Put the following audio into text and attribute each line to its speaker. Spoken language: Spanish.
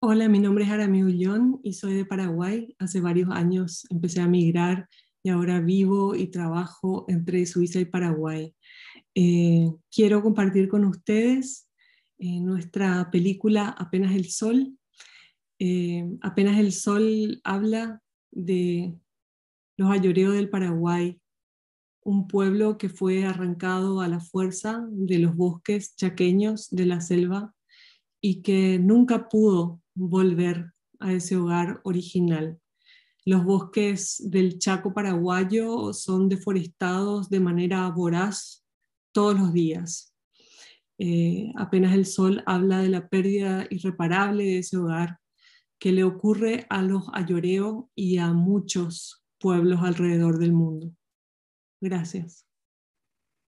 Speaker 1: Hola, mi nombre es Aramí Ullón y soy de Paraguay. Hace varios años empecé a migrar y ahora vivo y trabajo entre Suiza y Paraguay. Eh, quiero compartir con ustedes eh, nuestra película Apenas el Sol. Eh, Apenas el Sol habla de los ayoreos del Paraguay, un pueblo que fue arrancado a la fuerza de los bosques chaqueños de la selva y que nunca pudo volver a ese hogar original. Los bosques del Chaco paraguayo son deforestados de manera voraz todos los días. Eh, apenas el sol habla de la pérdida irreparable de ese hogar que le ocurre a los ayoreo y a muchos pueblos alrededor del mundo. Gracias.